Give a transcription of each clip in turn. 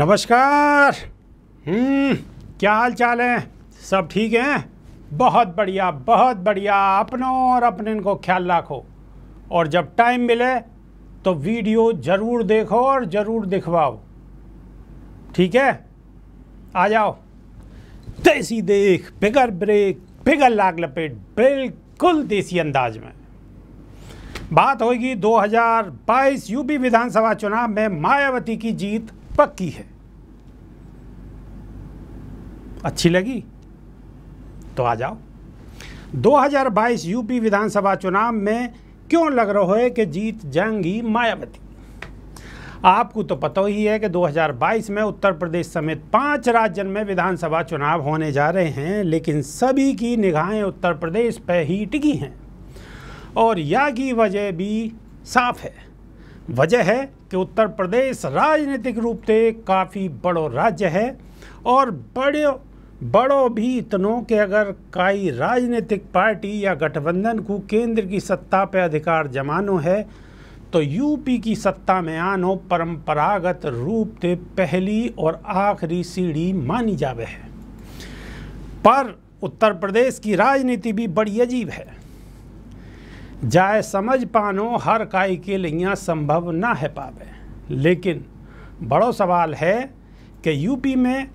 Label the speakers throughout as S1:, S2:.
S1: नमस्कार हम्म, क्या हाल चाल है सब ठीक हैं बहुत बढ़िया बहुत बढ़िया अपनों और अपने को ख्याल रखो और जब टाइम मिले तो वीडियो ज़रूर देखो और ज़रूर दिखवाओ ठीक है आ जाओ देसी देख बिगर ब्रेक बिगर लाग लपेट बिल्कुल देसी अंदाज में बात होगी 2022 यूपी विधानसभा चुनाव में मायावती की जीत पक्की है अच्छी लगी तो आ जाओ 2022 यूपी विधानसभा चुनाव में क्यों लग रहा है कि जीत जाएंगी मायावती आपको तो पता ही है कि 2022 में उत्तर प्रदेश समेत पांच राज्यों में विधानसभा चुनाव होने जा रहे हैं लेकिन सभी की निगाहें उत्तर प्रदेश पर ही टिकी हैं और यह की वजह भी साफ है वजह है कि उत्तर प्रदेश राजनीतिक रूप से काफ़ी बड़ो राज्य है और बड़े बड़ों भी इतनों के अगर काई राजनीतिक पार्टी या गठबंधन को केंद्र की सत्ता पर अधिकार जमानो है तो यूपी की सत्ता में आनो परंपरागत रूप से पहली और आखिरी सीढ़ी मानी जावे है पर उत्तर प्रदेश की राजनीति भी बड़ी अजीब है जाए समझ पानो हर काय के लिए संभव ना है पावे लेकिन बड़ो सवाल है कि यूपी में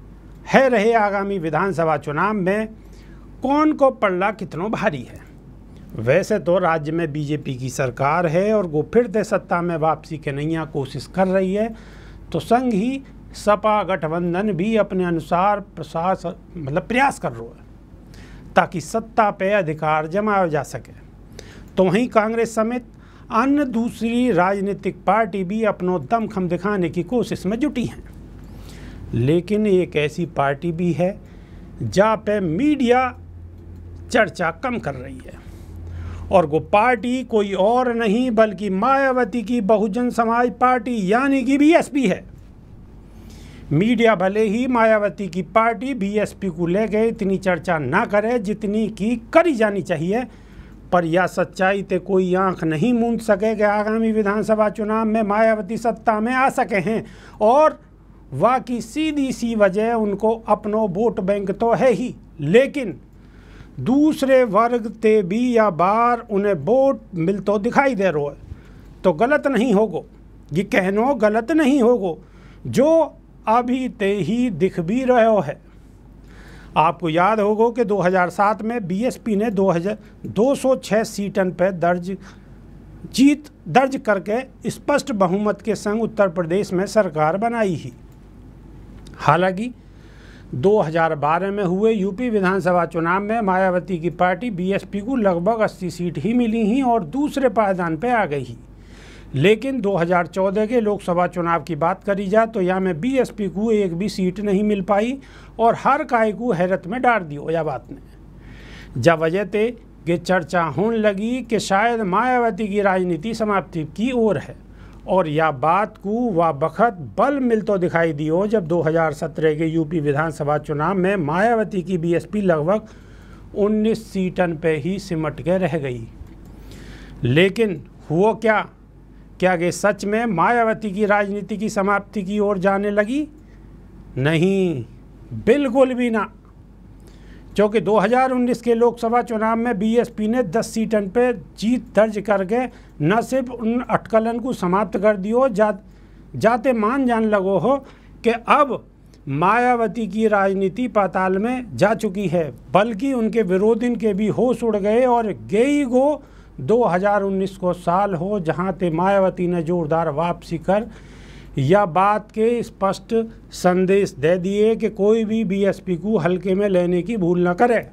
S1: है रहे आगामी विधानसभा चुनाव में कौन को पड़ला कितनों भारी है वैसे तो राज्य में बीजेपी की सरकार है और वो फिर से सत्ता में वापसी के नैया कोशिश कर रही है तो संघ ही सपा गठबंधन भी अपने अनुसार प्रसार मतलब प्रयास कर रहा है ताकि सत्ता पे अधिकार जमाया जा सके तो वहीं कांग्रेस समेत अन्य दूसरी राजनीतिक पार्टी भी अपनों दमखम दिखाने की कोशिश में जुटी हैं लेकिन एक ऐसी पार्टी भी है जहाँ पे मीडिया चर्चा कम कर रही है और वो पार्टी कोई और नहीं बल्कि मायावती की बहुजन समाज पार्टी यानी कि बीएसपी है मीडिया भले ही मायावती की पार्टी बीएसपी को लेकर इतनी चर्चा ना करे जितनी की करी जानी चाहिए पर यह सच्चाई ते कोई आंख नहीं मूंद सके कि आगामी विधानसभा चुनाव में मायावती सत्ता में आ सके हैं और वह की सीधी सी वजह उनको अपनो वोट बैंक तो है ही लेकिन दूसरे वर्ग ते भी या बार उन्हें वोट मिल तो दिखाई दे रो है तो गलत नहीं होगो ये कहनो गलत नहीं होगो जो अभी ते ही दिख भी रहो है आपको याद होगा कि 2007 में बीएसपी ने 2206 सीटन पर दर्ज जीत दर्ज करके स्पष्ट बहुमत के संग उत्तर प्रदेश में सरकार बनाई ही हालांकि 2012 में हुए यूपी विधानसभा चुनाव में मायावती की पार्टी बीएसपी को लगभग 80 सीट ही मिली ही और दूसरे पायदान पर आ गई ही लेकिन 2014 के लोकसभा चुनाव की बात करी जाए तो यहाँ में बीएसपी को एक भी सीट नहीं मिल पाई और हर काय को हैरत में डाल दियो या बात ने जब वजह थे कि चर्चा होने लगी कि शायद मायावती की राजनीति समाप्ति की ओर है और यह बात को वह बखत बल तो दिखाई दियो जब 2017 के यूपी विधानसभा चुनाव में मायावती की बीएसपी लगभग 19 सीटन पे ही सिमट के रह गई लेकिन हुआ क्या क्या कि सच में मायावती की राजनीति की समाप्ति की ओर जाने लगी नहीं बिल्कुल भी ना क्योंकि 2019 के लोकसभा चुनाव में बीएसपी ने 10 सीटन पे जीत दर्ज करके न सिर्फ उन अटकलन को समाप्त कर दियो जा, जाते मान जान लगो हो कि अब मायावती की राजनीति पाताल में जा चुकी है बल्कि उनके विरोधिन के भी होश उड़ गए और गई गो 2019 को साल हो जहां ते मायावती ने जोरदार वापसी कर या बात के स्पष्ट संदेश दे दिए कि कोई भी बीएसपी को हल्के में लेने की भूल न करे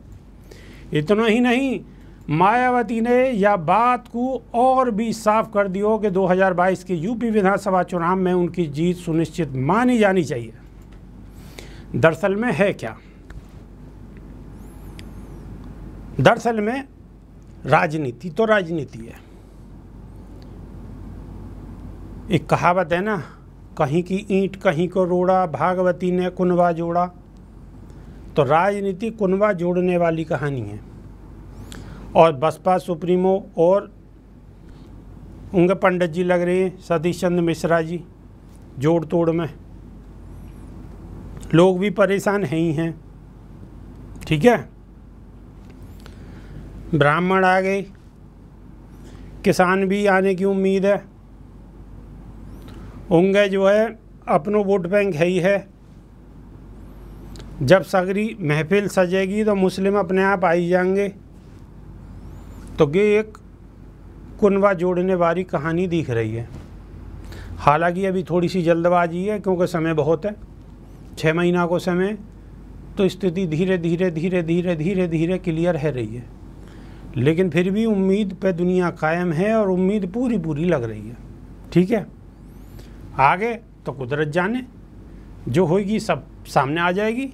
S1: इतना ही नहीं मायावती ने यह बात को और भी साफ कर दियो कि 2022 के यूपी विधानसभा चुनाव में उनकी जीत सुनिश्चित मानी जानी चाहिए दरअसल में है क्या दरअसल में राजनीति तो राजनीति है एक कहावत है ना कहीं की ईंट कहीं को रोड़ा भागवती ने कुनवा जोड़ा तो राजनीति कुनवा जोड़ने वाली कहानी है और बसपा सुप्रीमो और उनके पंडित जी लग रहे हैं सतीश चंद्र मिश्रा जी जोड़ तोड़ में लोग भी परेशान हैं ही हैं ठीक है ब्राह्मण आ गए किसान भी आने की उम्मीद है उंगे जो है अपनो वोट बैंक है ही है जब सगरी महफिल सजेगी तो मुस्लिम अपने आप आई जाएंगे तो ये एक कुनवा जोड़ने वाली कहानी दिख रही है हालांकि अभी थोड़ी सी जल्दबाजी है क्योंकि समय बहुत है छः महीना को समय तो स्थिति धीरे धीरे धीरे धीरे धीरे धीरे क्लियर है रही है लेकिन फिर भी उम्मीद पे दुनिया कायम है और उम्मीद पूरी पूरी लग रही है ठीक है आगे तो कुदरत जाने जो होगी सब सामने आ जाएगी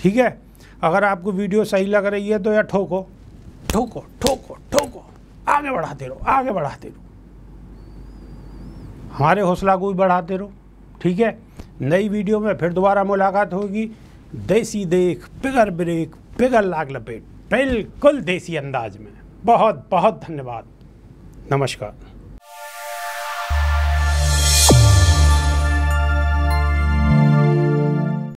S1: ठीक है अगर आपको वीडियो सही लग रही है तो या ठोको ठोको ठोको ठोको आगे बढ़ाते रहो आगे बढ़ाते रहो हमारे हौसला को भी बढ़ाते रहो ठीक है नई वीडियो में फिर दोबारा मुलाकात होगी देसी देख पिगर ब्रेक पिगर लाग लपेट बिल्कुल देसी अंदाज में बहुत बहुत धन्यवाद नमस्कार